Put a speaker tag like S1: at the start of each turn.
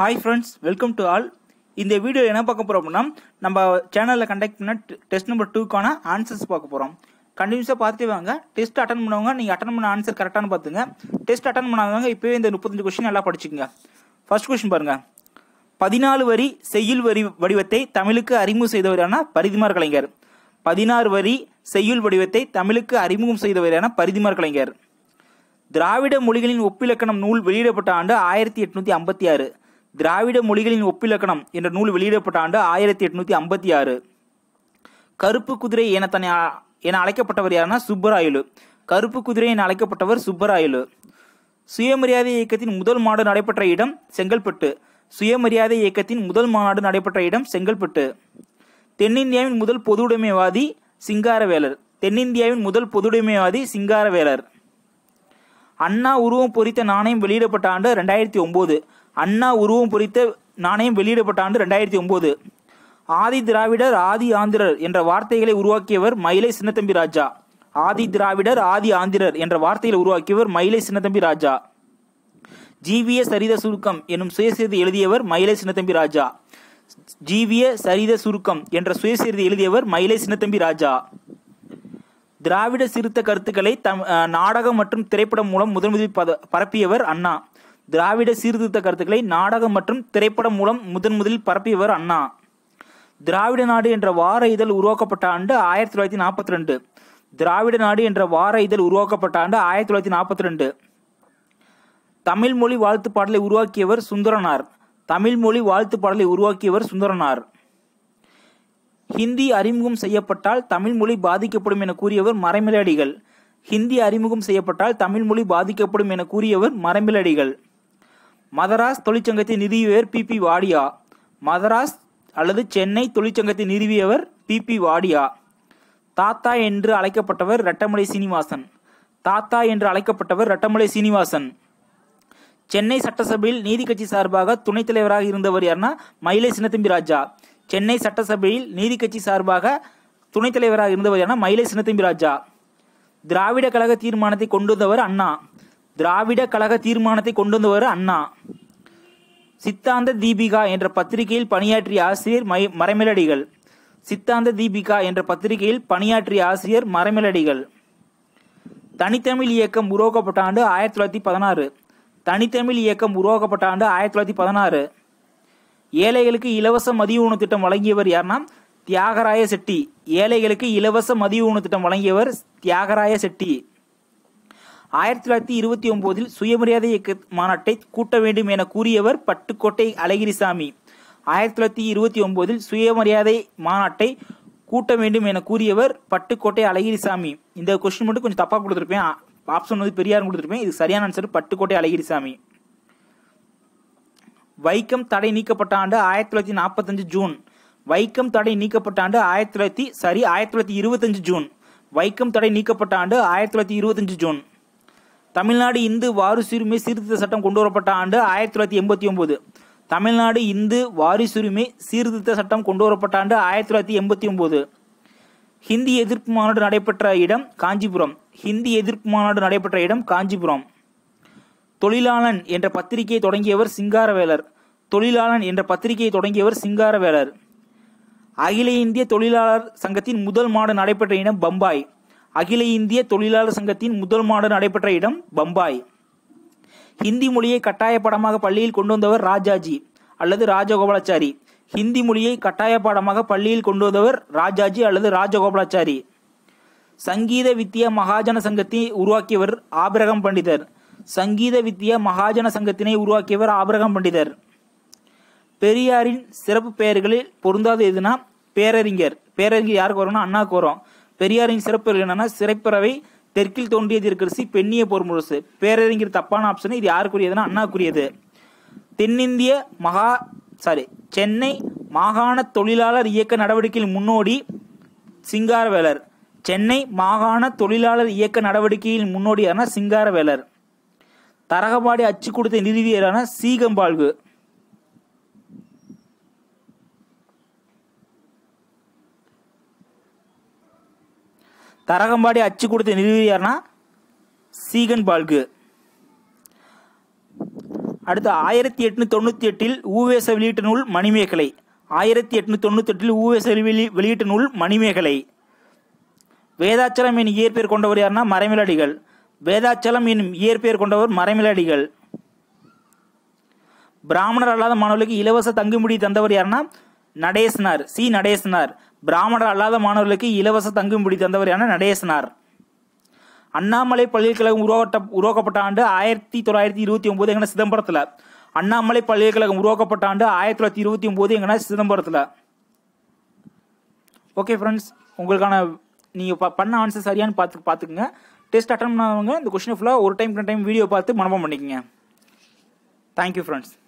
S1: hi friends welcome to all இந்த video என்ன பார்க்க போகிறோம் அப்படின்னா நம்ம சேனலில் கண்டக்ட் பண்ண டெஸ்ட் நம்பர் டூக்கான ஆன்சர்ஸ் பார்க்க போகிறோம் கண்டினியூஸாக பார்த்து வாங்க டெஸ்ட் அட்டன் பண்ணுவாங்க நீங்கள் அட்டன் பண்ண ஆன்சர் கரெக்டானு பார்த்துங்க டெஸ்ட் அட்டன் பண்ணாதவங்க இப்போவே இந்த முப்பத்தஞ்சு கொஸ்டின் நல்லா படிச்சுக்கோங்க ஃபர்ஸ்ட் கொஸ்டின் பாருங்கள் பதினாலு வரி செய்யுள் வரி வடிவத்தை தமிழுக்கு அறிமுகம் செய்தவரான பரிதிமார் கலைஞர் பதினாறு வரி செய்யுள் வடிவத்தை தமிழுக்கு அறிமுகம் செய்தவரான பரிதிமார் கலைஞர் திராவிட மொழிகளின் ஒப்பிலக்கணம் நூல் வெளியிடப்பட்ட ஆண்டு ஆயிரத்தி எட்நூற்றி ஐம்பத்தி ஆறு திராவிட மொழிகளின் ஒப்பிலக்கணம் என்ற நூல் வெளியிடப்பட்ட ஆண்டு ஆயிரத்தி எட்நூத்தி ஐம்பத்தி ஆறு கருப்பு குதிரை என தன்னை என அழைக்கப்பட்டவர் யாருன்னா சுப்பராயுலு கருப்பு குதிரை என அழைக்கப்பட்டவர் சுப்பராயுலு சுயமரியாதை இயக்கத்தின் முதல் மாடு நடைபெற்ற இடம் செங்கல்பட்டு சுயமரியாதை இயக்கத்தின் முதல் மாநாடு நடைபெற்ற இடம் செங்கல்பட்டு தென்னிந்தியாவின் முதல் பொதுவுடைமைவாதி சிங்காரவேலர் தென்னிந்தியாவின் முதல் பொதுவுடைமைவாதி சிங்காரவேலர் அண்ணா உருவம் பொறித்த நாணயம் வெளியிடப்பட்ட ஆண்டு ரெண்டாயிரத்தி ஒம்பது அண்ணா உருவம் பொறித்த நாணயம் வெளியிடப்பட்ட ஆண்டு ரெண்டாயிரத்தி ஒன்பது ஆதி திராவிடர் ஆதி ஆந்திரர் என்ற வார்த்தைகளை உருவாக்கியவர் மயிலை சின்னத்தம்பி ராஜா ஆதி திராவிடர் ஆதி ஆந்திரர் என்ற வார்த்தைகளை உருவாக்கியவர் மயிலை சின்னத்தம்பி ராஜா ஜீவிய சரித சுருக்கம் என்னும் சுயசேர்தி எழுதியவர் மயிலை சின்னத்தம்பி ராஜா ஜீவிய சரித சுருக்கம் என்ற சுயசேர்தி எழுதியவர் மயிலை சின்னத்தம்பி ராஜா திராவிட சிறுத்த கருத்துக்களை தம் நாடகம் மற்றும் திரைப்படம் மூலம் முதன்முதலில் பரப்பியவர் அண்ணா திராவிட சீர்திருத்த கருத்துக்களை நாடகம் மற்றும் திரைப்படம் மூலம் முதன் முதலில் பரப்பியவர் அண்ணா திராவிட நாடு என்ற வார இதழ் உருவாக்கப்பட்ட ஆண்டு ஆயிரத்தி தொள்ளாயிரத்தி நாற்பத்தி ரெண்டு திராவிட நாடு என்ற வார இதழ் உருவாக்கப்பட்ட ஆண்டு ஆயிரத்தி தொள்ளாயிரத்தி நாற்பத்தி ரெண்டு தமிழ் மொழி வாழ்த்து பாடலை உருவாக்கியவர் சுந்தரனார் தமிழ் மொழி வாழ்த்து பாடலை உருவாக்கியவர் சுந்தரனார் ஹிந்தி அறிமுகம் செய்யப்பட்டால் தமிழ் மொழி பாதிக்கப்படும் என கூறியவர் மறைமிலடிகள் ஹிந்தி அறிமுகம் செய்யப்பட்டால் தமிழ் மொழி பாதிக்கப்படும் என கூறியவர் மறைமிலடிகள் மதராஸ் தொழிற்சங்கத்தின் நிறுவியவர் பி பி வாடியா மதராஸ் அல்லது சென்னை தொழிற்சங்கத்தை நிறுவியவர் பி பி வாடியா தாத்தா என்று அழைக்கப்பட்டவர் ரட்டமலை சீனிவாசன் தாத்தா என்று அழைக்கப்பட்டவர் ரட்டமலை சீனிவாசன் சென்னை சட்டசபையில் நீதி கட்சி சார்பாக துணைத் தலைவராக இருந்தவர் யாருன்னா மயிலை சின்னத்தம்பி ராஜா சென்னை சட்டசபையில் நீதி கட்சி சார்பாக துணைத் தலைவராக இருந்தவர் யாருன்னா மயிலை சின்னத்தம்பி ராஜா திராவிட கழக தீர்மானத்தை கொண்டு வந்தவர் அண்ணா திராவிட கழக தீர்மானத்தை கொண்டு வந்தவர் அண்ணா சித்தாந்த தீபிகா என்ற பத்திரிகையில் பணியாற்றிய ஆசிரியர் மறைமலடிகள் சித்தாந்த தீபிகா என்ற பத்திரிகையில் பணியாற்றிய ஆசிரியர் மறைமலடிகள் தனித்தமிழ் இயக்கம் உருவாக்கப்பட்ட ஆண்டு ஆயிரத்தி தொள்ளாயிரத்தி பதினாறு தனித்தமிழ் இயக்கம் உருவாக்கப்பட்ட ஆண்டு ஆயிரத்தி தொள்ளாயிரத்தி பதினாறு ஏழைகளுக்கு இலவச மதிய உணவு திட்டம் வழங்கியவர் யார்னா தியாகராய செட்டி ஏழைகளுக்கு இலவச மதிய உணவு திட்டம் வழங்கியவர் தியாகராய செட்டி ஆயிரத்தி தொள்ளாயிரத்தி இருபத்தி ஒன்பதில் சுயமரியாதை இயக்க மாநாட்டை கூட்ட வேண்டும் என கூறியவர் பட்டுக்கோட்டை அழகிரிசாமி ஆயிரத்தி தொள்ளாயிரத்தி இருபத்தி ஒன்பதில் சுயமரியாதை மாநாட்டை கூட்ட வேண்டும் என கூறியவர் பட்டுக்கோட்டை அழகிரிசாமி இந்த கொஸ்டின் மட்டும் கொஞ்சம் தப்பாக கொடுத்துருப்பேன் ஆப்ஷன் வந்து பெரியார் கொடுத்துருப்பேன் இது சரியான ஆன்சர் பட்டுக்கோட்டை அழகிரிசாமி வைக்கம் தடை நீக்கப்பட்ட ஆண்டு ஆயிரத்தி தொள்ளாயிரத்தி நாற்பத்தஞ்சு ஜூன் வைக்கம் தடை நீக்கப்பட்ட ஆண்டு ஆயிரத்தி தொள்ளாயிரத்தி சரி ஆயிரத்தி தொள்ளாயிரத்தி இருபத்தஞ்சு ஜூன் வைக்கம் தடை நீக்கப்பட்ட ஆண்டு ஆயிரத்தி தொள்ளாயிரத்தி இருபத்தஞ்சு ஜூன் தமிழ்நாடு இந்து வாரிசுரிமை சீர்திருத்த சட்டம் கொண்டு வரப்பட்ட ஆண்டு ஆயிரத்தி தொள்ளாயிரத்தி எண்பத்தி ஒன்பது தமிழ்நாடு இந்து வாரிசுரிமை சீர்திருத்த சட்டம் கொண்டு வரப்பட்ட ஆண்டு ஆயிரத்தி தொள்ளாயிரத்தி எண்பத்தி ஒன்பது ஹிந்தி எதிர்ப்பு மாநாடு நடைபெற்ற இடம் காஞ்சிபுரம் ஹிந்தி எதிர்ப்பு மாநாடு நடைபெற்ற இடம் காஞ்சிபுரம் தொழிலாளன் என்ற பத்திரிகையை தொடங்கியவர் சிங்காரவேலர் தொழிலாளன் என்ற பத்திரிகையை தொடங்கியவர் சிங்காரவேலர் அகில இந்திய தொழிலாளர் சங்கத்தின் முதல் மாடு நடைபெற்ற இடம் பம்பாய் அகில இந்திய தொழிலாளர் சங்கத்தின் முதல் மாநாடு நடைபெற்ற இடம் பம்பாய் ஹிந்தி மொழியை கட்டாய பாடமாக பள்ளியில் கொண்டு வந்தவர் ராஜாஜி அல்லது ராஜகோபாலாச்சாரி ஹிந்தி மொழியை கட்டாய பாடமாக பள்ளியில் கொண்டு வந்தவர் ராஜாஜி அல்லது ராஜகோபாலாச்சாரி சங்கீத வித்திய மகாஜன சங்கத்தை உருவாக்கியவர் ஆபிரகம் பண்டிதர் சங்கீத வித்திய மகாஜன சங்கத்தினை உருவாக்கியவர் ஆபிரகம் பண்டிதர் பெரியாரின் சிறப்பு பெயர்களில் பொருந்தாது எதுனா பேரறிஞர் பேரறிஞர் யாருக்கு வரும்னா அண்ணாக்கு வரும் பெரியாரின் சிறப்பு என்னன்னா சிறைப்பறவை தெற்கில் தோன்றியது இருக்கிறது பெண்ணிய போர் முரசு பேரறிஞர் தப்பான ஆப்ஷன் இது யாருக்குரியதுன்னா அண்ணாக்குரியது தென்னிந்திய மகா சாரி சென்னை மாகாண தொழிலாளர் இயக்க நடவடிக்கையில் முன்னோடி சிங்காரவேலர் சென்னை மாகாண தொழிலாளர் இயக்க நடவடிக்கையில் முன்னோடியான சிங்காரவேலர் தரகபாடி அச்சு கொடுத்த நிறுவியரான சீகம்பாழ்வு தரகம்பாடி அச்சு கொடுத்த நிறுவியார்னா யாருன்னா சீகன் பால்கு அடுத்து ஆயிரத்தி எட்நூத்தி தொண்ணூற்றி எட்டில் ஊவேச வெளியீட்டு நூல் மணிமேகலை ஆயிரத்தி எட்நூத்தி தொண்ணூற்றி எட்டில் ஊவேச வெளி வெளியீட்டு நூல் மணிமேகலை வேதாச்சலம் என் இயற்பெயர் கொண்டவர் யாருன்னா மறைமிலடிகள் வேதாச்சலம் எனும் இயற்பெயர் கொண்டவர் மறைமிலடிகள் பிராமணர் அல்லாத மாணவர்களுக்கு இலவச தங்குமுடி தந்தவர் யாருன்னா நடேசனார் சி நடேசனார் பிராமணர் அல்லாத மாணவர்களுக்கு இலவச தங்கும் பிடி தந்தவரான நடேசனார் அண்ணாமலை பல்கலைக்கழகம் உருவாக்கப்பட்ட உருவாக்கப்பட்ட ஆண்டு ஆயிரத்தி தொள்ளாயிரத்தி இருபத்தி ஒன்பது எங்கன சிதம்பரத்தில் அண்ணாமலை பல்கலைக்கழகம் உருவாக்கப்பட்ட ஆண்டு ஆயிரத்தி தொள்ளாயிரத்தி இருபத்தி ஒன்பது எங்கன்னா சிதம்பரத்தில் ஓகே ஃப்ரெண்ட்ஸ் உங்களுக்கான நீங்கள் பண்ண ஆன்சர் சரியானு பார்த்து பார்த்துக்குங்க டெஸ்ட் அட்டன் பண்ணவங்க இந்த கொஷினை ஃபுல்லாக ஒரு டைம் ரெண்டு டைம் வீடியோ பார்த்து மனப்பம் பண்ணிக்கோங்க தேங்க்யூ ஃப்ரெண்ட்ஸ்